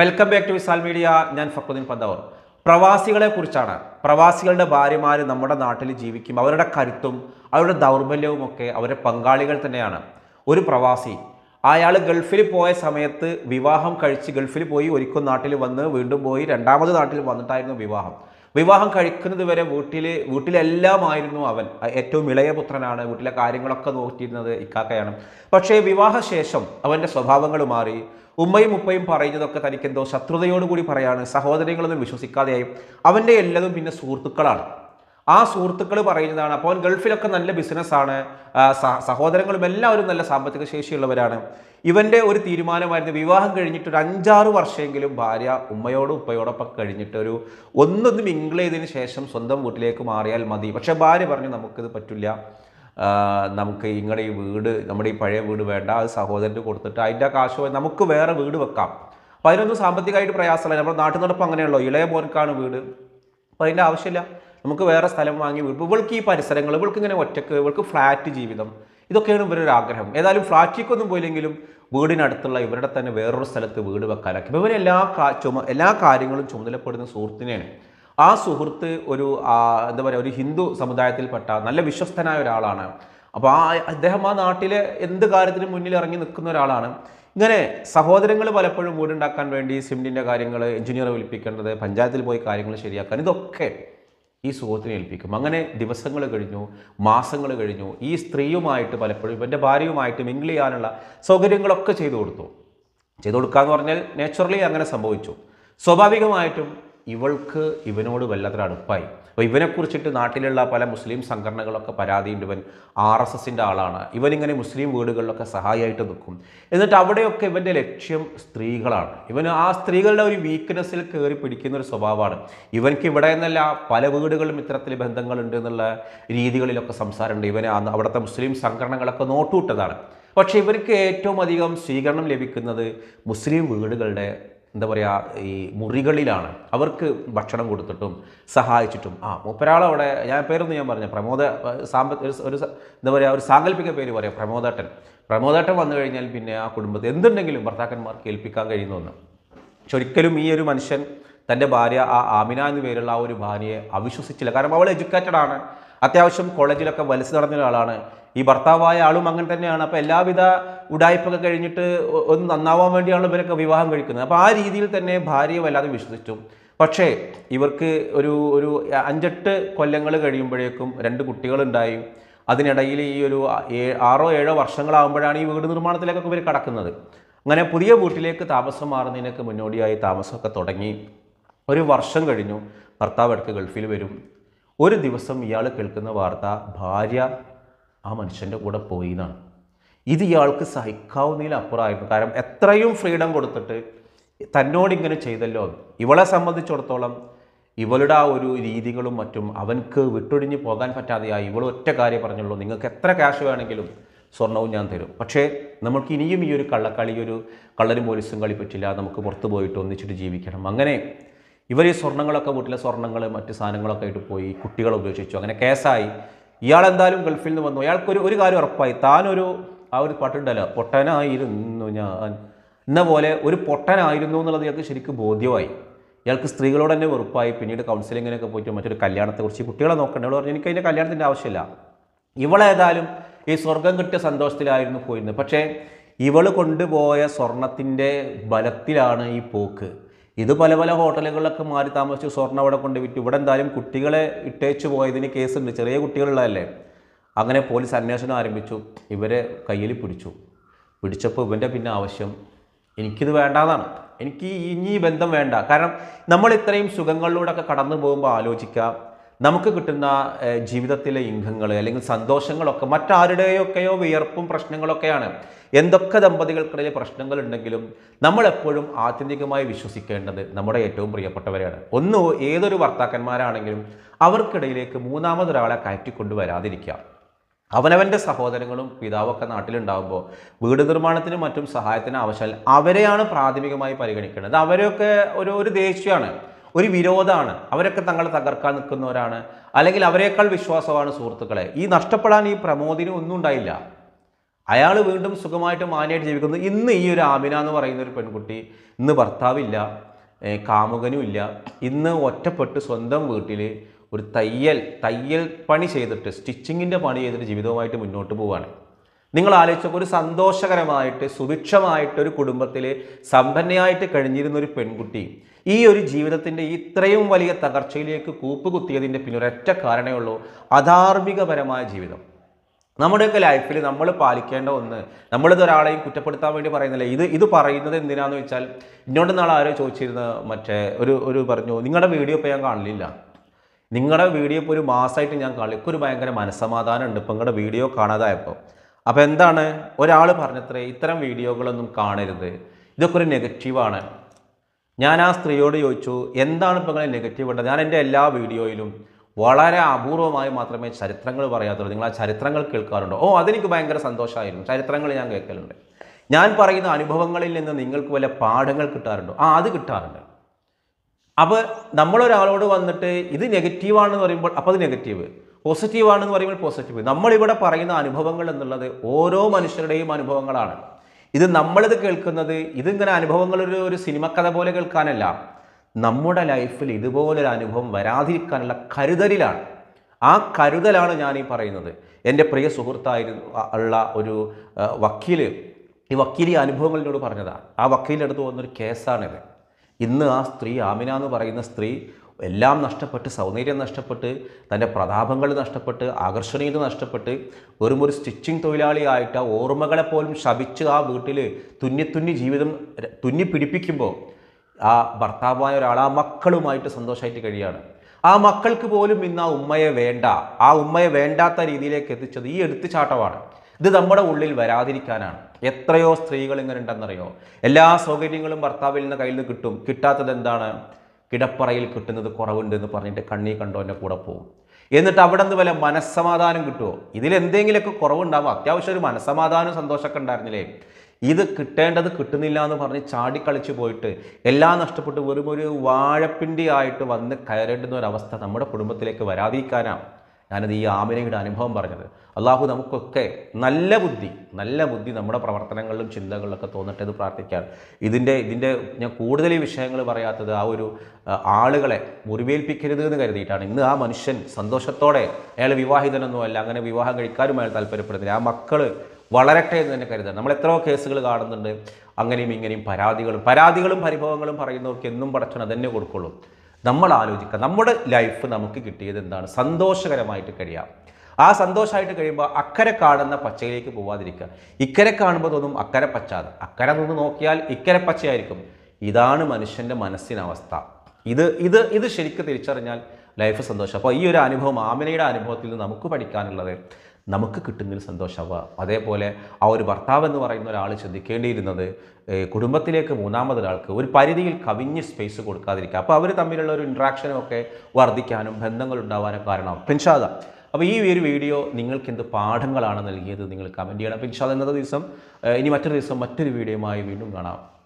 welcome back to Visal media ഞാൻ ഫക്രുദ്ദീൻ പന്തവർ പ്രവാസികളെ കുറിച്ചാണ് പ്രവാസികളുടെ ഭാര്യമാർ നമ്മുടെ നാട്ടിൽ ജീവിക്കും അവരുടെ കരുത്തും അവരുടെ ദൗർബല്യവും ഒക്കെ അവരുടെ പങ്കാളികൾ തന്നെയാണ് ഒരു പ്രവാസി അയാൾ ഗൾഫിൽ പോയ സമയത്ത് വിവാഹം കഴിച്ച് ഗൾഫിൽ പോയി ഒരിക്കൽ നാട്ടിൽ വന്ന് വീണ്ടും പോയി രണ്ടാമത് നാട്ടിൽ വന്നിട്ടായിരുന്നു വിവാഹം വിവാഹം കഴിക്കുന്നത് വരെ വീട്ടിൽ വീട്ടിലെല്ലാമായിരുന്നു അവൻ ഏറ്റവും ഇളയ പുത്രനാണ് വീട്ടിലെ കാര്യങ്ങളൊക്കെ നോക്കിയിരുന്നത് ഇക്കാക്കയാണ് പക്ഷേ വിവാഹശേഷം അവൻ്റെ സ്വഭാവങ്ങൾ മാറി ഉമ്മയും ഉപ്പയും പറയുന്നതൊക്കെ തനിക്കെന്തോ ശത്രുതയോടുകൂടി പറയാണ് സഹോദരങ്ങളൊന്നും വിശ്വസിക്കാതെയായി അവൻ്റെ എല്ലതും പിന്നെ സുഹൃത്തുക്കളാണ് ആ സുഹൃത്തുക്കൾ പറയുന്നതാണ് അപ്പോൾ ഗൾഫിലൊക്കെ നല്ല ബിസിനസ്സാണ് സഹോദരങ്ങളും എല്ലാവരും നല്ല സാമ്പത്തിക ശേഷിയുള്ളവരാണ് ഇവൻ്റെ ഒരു തീരുമാനമായിരുന്നു വിവാഹം കഴിഞ്ഞിട്ട് ഒരു അഞ്ചാറ് വർഷമെങ്കിലും ഭാര്യ ഉമ്മയോടും ഉപ്പയോടൊപ്പം കഴിഞ്ഞിട്ട് ഒരു ഒന്നൊന്ന് മിങ്കിൾ ചെയ്തതിന് ശേഷം സ്വന്തം വീട്ടിലേക്ക് മാറിയാൽ മതി പക്ഷേ ഭാര്യ പറഞ്ഞു നമുക്കിത് പറ്റില്ല നമുക്ക് ഇങ്ങനെ ഈ വീട് നമ്മുടെ ഈ പഴയ വീട് വേണ്ട അത് സഹോദരന് കൊടുത്തിട്ട് അതിൻ്റെ കാശ് നമുക്ക് വേറെ വീട് വെക്കാം അപ്പോൾ അതിനൊന്നും സാമ്പത്തികമായിട്ട് പ്രയാസമല്ല നമ്മുടെ നാട്ടിൽ നടപ്പ് അങ്ങനെയുള്ളൂ ഇളയ പോർക്കാണ് വീട് അപ്പോൾ അതിൻ്റെ ആവശ്യമില്ല നമുക്ക് വേറെ സ്ഥലം വാങ്ങി വീട് ഇവൾക്ക് ഈ പരിസരങ്ങൾ ഇവൾക്ക് ഇങ്ങനെ ഒറ്റക്ക് ഇവൾക്ക് ഫ്ലാറ്റ് ജീവിതം ഇതൊക്കെയാണ് ഇവരൊരു ആഗ്രഹം ഏതായാലും ഫ്ലാറ്റിലേക്കൊന്നും പോയില്ലെങ്കിലും വീടിനടുത്തുള്ള ഇവരുടെ തന്നെ വേറൊരു സ്ഥലത്ത് വീട് വെക്കാനൊക്കെ ഇപ്പോൾ ഇവർ എല്ലാ ചുമ എല്ലാ കാര്യങ്ങളും ചുമതലപ്പെടുന്ന സുഹൃത്തിനെയാണ് ആ സുഹൃത്ത് ഒരു എന്താ പറയുക ഒരു ഹിന്ദു സമുദായത്തിൽപ്പെട്ട നല്ല വിശ്വസ്തനായ ഒരാളാണ് അപ്പോൾ ആ അദ്ദേഹം ആ നാട്ടിലെ എന്ത് കാര്യത്തിനും മുന്നിൽ ഇറങ്ങി നിൽക്കുന്ന ഒരാളാണ് ഇങ്ങനെ സഹോദരങ്ങൾ പലപ്പോഴും വീടുണ്ടാക്കാൻ വേണ്ടി സിമെൻറ്റിൻ്റെ കാര്യങ്ങൾ എഞ്ചിനീയറെ വിളിപ്പിക്കേണ്ടത് പഞ്ചായത്തിൽ പോയി കാര്യങ്ങൾ ശരിയാക്കാൻ ഇതൊക്കെ ഈ സുഹൃത്തിനെ ഏൽപ്പിക്കും അങ്ങനെ ദിവസങ്ങൾ കഴിഞ്ഞു മാസങ്ങൾ കഴിഞ്ഞു ഈ സ്ത്രീയുമായിട്ട് പലപ്പോഴും എൻ്റെ ഭാര്യയുമായിട്ട് മിങ്കിൾ ചെയ്യാനുള്ള സൗകര്യങ്ങളൊക്കെ ചെയ്തു കൊടുത്തു ചെയ്തു കൊടുക്കുക എന്ന് പറഞ്ഞാൽ നാച്ചുറലി അങ്ങനെ സംഭവിച്ചു സ്വാഭാവികമായിട്ടും ഇവൾക്ക് ഇവനോട് വല്ലാത്തൊരു അടുപ്പായി അപ്പോൾ ഇവനെക്കുറിച്ചിട്ട് നാട്ടിലുള്ള പല മുസ്ലിം സംഘടനകളൊക്കെ പരാതിയുണ്ട് ഇവൻ ആർ എസ് എസിൻ്റെ ആളാണ് ഇവനിങ്ങനെ മുസ്ലിം വീടുകളിലൊക്കെ സഹായമായിട്ട് നിൽക്കും എന്നിട്ട് അവിടെയൊക്കെ ഇവൻ്റെ ലക്ഷ്യം സ്ത്രീകളാണ് ഇവൻ ആ സ്ത്രീകളുടെ ഒരു വീക്ക്നെസ്സിൽ കയറി പിടിക്കുന്ന ഒരു സ്വഭാവമാണ് ഇവനക്ക് ഇവിടെ നിന്നല്ല പല വീടുകളും ഇത്തരത്തിൽ ബന്ധങ്ങളുണ്ട് എന്നുള്ള രീതികളിലൊക്കെ സംസാരമുണ്ട് ഇവനെ അവിടുത്തെ മുസ്ലിം സംഘടനകളൊക്കെ നോട്ടുവിട്ടതാണ് പക്ഷേ ഇവർക്ക് ഏറ്റവും അധികം സ്വീകരണം ലഭിക്കുന്നത് മുസ്ലിം വീടുകളുടെ എന്താ പറയുക ഈ മുറികളിലാണ് അവർക്ക് ഭക്ഷണം കൊടുത്തിട്ടും സഹായിച്ചിട്ടും ആ മൂപ്പരാളവിടെ ഞാൻ പേരൊന്നും ഞാൻ പറഞ്ഞു പ്രമോദ സാമ്പത്തിക ഒരു എന്താ പറയുക ഒരു സാങ്കല്പിക പേര് പറയാം പ്രമോദേട്ടൻ പ്രമോദേട്ടൻ വന്നു കഴിഞ്ഞാൽ പിന്നെ ആ കുടുംബത്തെ എന്തുണ്ടെങ്കിലും ഭർത്താക്കന്മാർക്ക് ഏൽപ്പിക്കാൻ കഴിയുന്ന ഒന്ന് പക്ഷെ ഒരിക്കലും ഈ ഒരു മനുഷ്യൻ തൻ്റെ ഭാര്യ ആ ആമിന എന്ന പേരുള്ള ആ ഒരു ഭാര്യയെ അവിശ്വസിച്ചില്ല കാരണം അവൾ എഡ്യൂക്കേറ്റഡ് ആണ് അത്യാവശ്യം കോളേജിലൊക്കെ വലിച്ചു നടന്ന ഒരാളാണ് ഈ ഭർത്താവായ ആളും അങ്ങനെ തന്നെയാണ് അപ്പോൾ എല്ലാവിധ ഉടായ്പൊക്കെ കഴിഞ്ഞിട്ട് ഒന്ന് നന്നാവാൻ വേണ്ടിയാണ് ഇവരൊക്കെ വിവാഹം കഴിക്കുന്നത് അപ്പോൾ ആ രീതിയിൽ തന്നെ ഭാര്യയെ വല്ലാതെ വിശ്വസിച്ചു പക്ഷേ ഇവർക്ക് ഒരു ഒരു അഞ്ചെട്ട് കൊല്ലങ്ങൾ കഴിയുമ്പോഴേക്കും രണ്ട് കുട്ടികളുണ്ടായി അതിനിടയിൽ ഈ ഒരു ആറോ ഏഴോ വർഷങ്ങളാകുമ്പോഴാണ് ഈ വീട് നിർമ്മാണത്തിലേക്കൊക്കെ ഇവർ കടക്കുന്നത് അങ്ങനെ പുതിയ വീട്ടിലേക്ക് താമസം മാറുന്നതിനൊക്കെ മുന്നോടിയായി താമസമൊക്കെ തുടങ്ങി ഒരു വർഷം കഴിഞ്ഞു ഭർത്താവ് അടുത്ത് ഗൾഫിൽ വരും ഒരു ദിവസം ഇയാൾ കേൾക്കുന്ന വാർത്ത ഭാര്യ ആ മനുഷ്യൻ്റെ കൂടെ പോയി എന്നാണ് ഇത് ഇയാൾക്ക് സഹിക്കാവുന്നതിലപ്പുറമായിരുന്നു കാരണം എത്രയും ഫ്രീഡം കൊടുത്തിട്ട് തന്നോടിങ്ങനെ ചെയ്തല്ലോ ഇവളെ സംബന്ധിച്ചിടത്തോളം ഇവളുടെ ആ ഒരു രീതികളും മറ്റും അവൻക്ക് വിട്ടൊഴിഞ്ഞ് പോകാൻ പറ്റാതെയായി ഇവൾ ഒറ്റ കാര്യം പറഞ്ഞുള്ളൂ നിങ്ങൾക്ക് എത്ര ക്യാഷ് വേണമെങ്കിലും സ്വർണവും ഞാൻ തരും പക്ഷേ നമുക്ക് ഇനിയും ഈ ഒരു കള്ളക്കളി ഒരു കള്ളരും പോലീസും കളി പറ്റില്ല നമുക്ക് പുറത്തു പോയിട്ട് ഒന്നിച്ചിട്ട് ജീവിക്കണം അങ്ങനെ ഇവർ ഈ സ്വർണ്ണങ്ങളൊക്കെ വീട്ടിലെ സ്വർണ്ണങ്ങൾ മറ്റ് സാധനങ്ങളൊക്കെ ആയിട്ട് പോയി കുട്ടികളെ ഉപേക്ഷിച്ചു അങ്ങനെ കേസായി ഇയാൾ എന്തായാലും ഗൾഫിൽ നിന്ന് വന്നു അയാൾക്കൊരു ഒരു കാര്യം ഉറപ്പായി താനൊരു ആ ഒരു പാട്ടുണ്ടല്ലോ പൊട്ടനായിരുന്നു ഞാൻ എന്ന പോലെ ഒരു പൊട്ടനായിരുന്നു എന്നുള്ളത് ഇയാൾക്ക് ശരിക്കും ബോധ്യമായി ഇയാൾക്ക് സ്ത്രീകളോട് തന്നെ വെറുപ്പായി പിന്നീട് കൗൺസിലിങ്ങിനൊക്കെ പോയിട്ട് മറ്റൊരു കല്യാണത്തെക്കുറിച്ച് കുട്ടികളെ നോക്കണ്ട പറഞ്ഞു എനിക്ക് അതിൻ്റെ കല്യാണത്തിൻ്റെ ആവശ്യമില്ല ഇവളേതായാലും ഈ സ്വർഗം കിട്ടിയ സന്തോഷത്തിലായിരുന്നു പോയിരുന്നത് പക്ഷേ ഇവൾ കൊണ്ടുപോയ സ്വർണത്തിൻ്റെ ബലത്തിലാണ് ഈ പോക്ക് ഇത് പല പല ഹോട്ടലുകളിലൊക്കെ മാറി താമസിച്ച് സ്വർണ്ണം അവിടെ കൊണ്ട് വിറ്റു ഇവിടെ എന്തായാലും കുട്ടികളെ ഇട്ടേച്ചു പോയതിന് കേസുണ്ട് ചെറിയ കുട്ടികളുള്ളതല്ലേ അങ്ങനെ പോലീസ് അന്വേഷണം ആരംഭിച്ചു ഇവരെ കയ്യിൽ പിടിച്ചു പിടിച്ചപ്പോൾ ഇവൻ്റെ പിന്നെ ആവശ്യം എനിക്കിത് വേണ്ടാന്നാണ് എനിക്ക് ഇനി ബന്ധം വേണ്ട കാരണം നമ്മൾ ഇത്രയും സുഖങ്ങളിലൂടെയൊക്കെ കടന്നു പോകുമ്പോൾ ആലോചിക്കുക നമുക്ക് കിട്ടുന്ന ജീവിതത്തിലെ ഇംഗങ്ങൾ അല്ലെങ്കിൽ സന്തോഷങ്ങളൊക്കെ മറ്റാരുടെയൊക്കെയോ വിയർപ്പും പ്രശ്നങ്ങളൊക്കെയാണ് എന്തൊക്കെ ദമ്പതികൾക്കിടയിൽ പ്രശ്നങ്ങളുണ്ടെങ്കിലും നമ്മളെപ്പോഴും ആത്യന്തികമായി വിശ്വസിക്കേണ്ടത് നമ്മുടെ ഏറ്റവും പ്രിയപ്പെട്ടവരെയാണ് ഒന്ന് ഏതൊരു ഭർത്താക്കന്മാരാണെങ്കിലും അവർക്കിടയിലേക്ക് മൂന്നാമതൊരാളെ കയറ്റിക്കൊണ്ടു വരാതിരിക്കുക അവനവൻ്റെ സഹോദരങ്ങളും പിതാവൊക്കെ നാട്ടിലുണ്ടാകുമ്പോൾ വീട് നിർമ്മാണത്തിനും മറ്റും സഹായത്തിന് ആവശ്യമില്ല അവരെയാണ് പ്രാഥമികമായി പരിഗണിക്കേണ്ടത് അവരെയൊക്കെ ഒരു ഒരു ദേഷ്യമാണ് ഒരു വിരോധമാണ് അവരൊക്കെ തങ്ങളെ തകർക്കാൻ നിൽക്കുന്നവരാണ് അല്ലെങ്കിൽ അവരെക്കാൾ വിശ്വാസമാണ് സുഹൃത്തുക്കളെ ഈ നഷ്ടപ്പെടാൻ ഈ പ്രമോദിന് ഒന്നും ഉണ്ടായില്ല അയാൾ വീണ്ടും സുഖമായിട്ട് മാനയായിട്ട് ജീവിക്കുന്നു ഇന്ന് ഈ ഒരു ആമിന എന്ന് പറയുന്ന ഒരു പെൺകുട്ടി ഇന്ന് ഭർത്താവില്ല കാമുകനുമില്ല ഇന്ന് ഒറ്റപ്പെട്ട് സ്വന്തം വീട്ടിൽ ഒരു തയ്യൽ തയ്യൽ പണി ചെയ്തിട്ട് സ്റ്റിച്ചിങ്ങിൻ്റെ പണി ചെയ്തിട്ട് ജീവിതവുമായിട്ട് മുന്നോട്ട് പോവുകയാണ് നിങ്ങൾ ആലോചിച്ചപ്പോൾ ഒരു സന്തോഷകരമായിട്ട് സുഭിക്ഷമായിട്ട് ഒരു കുടുംബത്തിൽ സമ്പന്നയായിട്ട് കഴിഞ്ഞിരുന്ന ഒരു പെൺകുട്ടി ഈ ഒരു ജീവിതത്തിൻ്റെ ഇത്രയും വലിയ തകർച്ചയിലേക്ക് കൂപ്പുകുത്തിയതിൻ്റെ പിന്നൊരൊറ്റ കാരണമേ ഉള്ളൂ അധാർമികപരമായ ജീവിതം നമ്മുടെയൊക്കെ ലൈഫിൽ നമ്മൾ പാലിക്കേണ്ട ഒന്ന് നമ്മളിത് ഒരാളെയും കുറ്റപ്പെടുത്താൻ വേണ്ടി പറയുന്നില്ല ഇത് ഇത് പറയുന്നത് എന്തിനാന്ന് വെച്ചാൽ ഇന്നോട് നാളെ ആരോ ചോദിച്ചിരുന്ന മറ്റേ ഒരു ഒരു പറഞ്ഞു നിങ്ങളുടെ വീഡിയോ ഇപ്പോൾ ഞാൻ കാണലില്ല നിങ്ങളുടെ വീഡിയോ ഇപ്പോൾ ഒരു മാസമായിട്ട് ഞാൻ കാണില്ല ഒരു ഭയങ്കര മനസ്സമാധാനം ഉണ്ട് ഇപ്പം നിങ്ങളുടെ വീഡിയോ കാണാതായപ്പോൾ അപ്പോൾ എന്താണ് ഒരാൾ പറഞ്ഞത്രേ ഇത്തരം വീഡിയോകളൊന്നും കാണരുത് ഇതൊക്കെ ഒരു നെഗറ്റീവാണ് ഞാൻ ആ സ്ത്രീയോട് ചോദിച്ചു എന്താണ് ഇപ്പോൾ ഇങ്ങനെ നെഗറ്റീവ് ഉണ്ടത് ഞാൻ എൻ്റെ എല്ലാ വീഡിയോയിലും വളരെ അപൂർവമായി മാത്രമേ ചരിത്രങ്ങൾ പറയാത്തുള്ളൂ നിങ്ങൾ ആ ചരിത്രങ്ങൾ കേൾക്കാറുണ്ടോ ഓ അതെനിക്ക് ഭയങ്കര സന്തോഷമായിരുന്നു ചരിത്രങ്ങൾ ഞാൻ കേൾക്കലുണ്ട് ഞാൻ പറയുന്ന അനുഭവങ്ങളിൽ നിന്ന് നിങ്ങൾക്ക് വല്ല പാഠങ്ങൾ കിട്ടാറുണ്ടോ ആ അത് കിട്ടാറുണ്ട് അപ്പോൾ നമ്മളൊരാളോട് വന്നിട്ട് ഇത് നെഗറ്റീവാണെന്ന് പറയുമ്പോൾ അപ്പോൾ അത് നെഗറ്റീവ് പോസിറ്റീവാണെന്ന് പറയുമ്പോൾ പോസിറ്റീവ് നമ്മളിവിടെ പറയുന്ന അനുഭവങ്ങൾ എന്നുള്ളത് ഓരോ മനുഷ്യരുടെയും അനുഭവങ്ങളാണ് ഇത് നമ്മളിത് കേൾക്കുന്നത് ഇതിങ്ങനെ അനുഭവങ്ങൾ ഒരു ഒരു കഥ പോലെ കേൾക്കാനല്ല നമ്മുടെ ലൈഫിൽ ഇതുപോലൊരു അനുഭവം വരാതിരിക്കാനുള്ള കരുതലിലാണ് ആ കരുതലാണ് ഞാൻ ഈ പറയുന്നത് എൻ്റെ പ്രിയ സുഹൃത്തായിരുന്നു ഉള്ള ഒരു വക്കീല് ഈ വക്കീൽ ഈ അനുഭവങ്ങളിലോട് പറഞ്ഞതാണ് ആ വക്കീലിൻ്റെ അടുത്ത് വന്നൊരു കേസാണിത് ഇന്ന് ആ സ്ത്രീ ആമിന എന്ന് പറയുന്ന സ്ത്രീ എല്ലാം നഷ്ടപ്പെട്ട് സൗന്ദര്യം നഷ്ടപ്പെട്ട് തൻ്റെ പ്രതാപങ്ങൾ നഷ്ടപ്പെട്ട് ആകർഷണീയത നഷ്ടപ്പെട്ട് വെറും ഒരു സ്റ്റിച്ചിങ് തൊഴിലാളിയായിട്ട് ആ ഓർമ്മകളെ പോലും ശപിച്ച് ആ വീട്ടിൽ തുന്നി തുന്നി ജീവിതം തുന്നി പിടിപ്പിക്കുമ്പോൾ ആ ഭർത്താവായ ഒരാൾ ആ മക്കളുമായിട്ട് സന്തോഷമായിട്ട് കഴിയാണ് ആ മക്കൾക്ക് പോലും ഇന്ന് ആ ഉമ്മയെ വേണ്ട ആ ഉമ്മയെ വേണ്ടാത്ത രീതിയിലേക്ക് എത്തിച്ചത് ഈ എടുത്തുചാട്ടമാണ് ഇത് നമ്മുടെ ഉള്ളിൽ വരാതിരിക്കാനാണ് എത്രയോ സ്ത്രീകൾ ഇങ്ങനെ ഉണ്ടെന്നറിയോ എല്ലാ സൗകര്യങ്ങളും ഭർത്താവിൽ നിന്ന് കയ്യിൽ നിന്ന് കിട്ടും കിട്ടാത്തത് എന്താണ് കിടപ്പറയിൽ കിട്ടുന്നത് കുറവുണ്ടെന്ന് പറഞ്ഞിട്ട് കണ്ണീ കണ്ടോൻ്റെ കൂടെ പോകും എന്നിട്ട് അവിടെ നിന്ന് വല്ല മനസ്സമാധാനം കിട്ടുമോ ഇതിലെന്തെങ്കിലുമൊക്കെ കുറവുണ്ടാവും അത്യാവശ്യം ഒരു മനസ്സമാധാനവും സന്തോഷമൊക്കെ ഉണ്ടായിരുന്നില്ലേ ഇത് കിട്ടേണ്ടത് കിട്ടുന്നില്ല എന്ന് പറഞ്ഞ് ചാടിക്കളിച്ച് പോയിട്ട് എല്ലാം നഷ്ടപ്പെട്ട് വെറും ഒരു വാഴപ്പിണ്ടി ആയിട്ട് വന്ന് കയറേണ്ടുന്ന ഒരവസ്ഥ നമ്മുടെ കുടുംബത്തിലേക്ക് വരാതിരിക്കാനാണ് ഞാനത് ഈ ആമിനയുടെ അനുഭവം പറഞ്ഞത് അള്ളാഹു നമുക്കൊക്കെ നല്ല ബുദ്ധി നല്ല ബുദ്ധി നമ്മുടെ പ്രവർത്തനങ്ങളിലും ചിന്തകളിലൊക്കെ തോന്നട്ടെ എന്ന് പ്രാർത്ഥിക്കുകയാണ് ഇതിൻ്റെ ഇതിൻ്റെ ഞാൻ കൂടുതൽ ഈ വിഷയങ്ങൾ പറയാത്തത് ആ ഒരു ആളുകളെ മുറിവേൽപ്പിക്കരുത് എന്ന് കരുതിയിട്ടാണ് ഇന്ന് ആ മനുഷ്യൻ സന്തോഷത്തോടെ അയാൾ വിവാഹിതനൊന്നുമല്ല അങ്ങനെ വിവാഹം കഴിക്കാനും അയാൾ താല്പര്യപ്പെടുന്നില്ല ആ മക്കൾ വളരട്ടെ എന്ന് തന്നെ കരുതുക നമ്മൾ എത്രയോ കേസുകൾ കാണുന്നുണ്ട് അങ്ങനെയും ഇങ്ങനെയും പരാതികളും പരാതികളും പരിഭവങ്ങളും പറയുന്നവർക്ക് എന്നും പടച്ചണം അതന്നെ കൊടുക്കുള്ളൂ നമ്മൾ ആലോചിക്കുക നമ്മുടെ ലൈഫ് നമുക്ക് കിട്ടിയത് എന്താണ് സന്തോഷകരമായിട്ട് കഴിയാം ആ സന്തോഷമായിട്ട് കഴിയുമ്പോൾ അക്കരെ കാണുന്ന പച്ചയിലേക്ക് പോവാതിരിക്കുക ഇക്കരെ കാണുമ്പോൾ തോന്നും അക്കരെ പച്ചാതെ അക്കരെ നിന്ന് നോക്കിയാൽ ഇക്കരെ പച്ചയായിരിക്കും ഇതാണ് മനുഷ്യൻ്റെ മനസ്സിനവസ്ഥ ഇത് ഇത് ഇത് ശരിക്കും തിരിച്ചറിഞ്ഞാൽ ലൈഫ് സന്തോഷം അപ്പോൾ ഈ ഒരു അനുഭവം ആമിനയുടെ അനുഭവത്തിൽ നിന്ന് നമുക്ക് പഠിക്കാനുള്ളത് നമുക്ക് കിട്ടുന്നതിൽ സന്തോഷമാവുക അതേപോലെ ആ ഒരു ഭർത്താവ് എന്ന് പറയുന്ന ഒരാൾ ചിന്തിക്കേണ്ടിയിരുന്നത് കുടുംബത്തിലേക്ക് മൂന്നാമതൊരാൾക്ക് ഒരു പരിധിയിൽ കവിഞ്ഞ് സ്പേസ് കൊടുക്കാതിരിക്കുക അപ്പോൾ അവർ തമ്മിലുള്ള ഒരു ഇൻട്രാക്ഷനും ഒക്കെ വർദ്ധിക്കാനും ബന്ധങ്ങൾ ഉണ്ടാവാനും കാരണമാകും പെൻഷാദ അപ്പോൾ ഈ ഒരു വീഡിയോ നിങ്ങൾക്ക് എന്ത് പാഠങ്ങളാണ് നൽകിയത് നിങ്ങൾ കമൻറ്റ് ചെയ്യണം അപ്പോൾ ഇൻഷാ ഇന്നത്തെ ദിവസം ഇനി മറ്റൊരു ദിവസം മറ്റൊരു വീഡിയോയുമായി വീണ്ടും കാണാം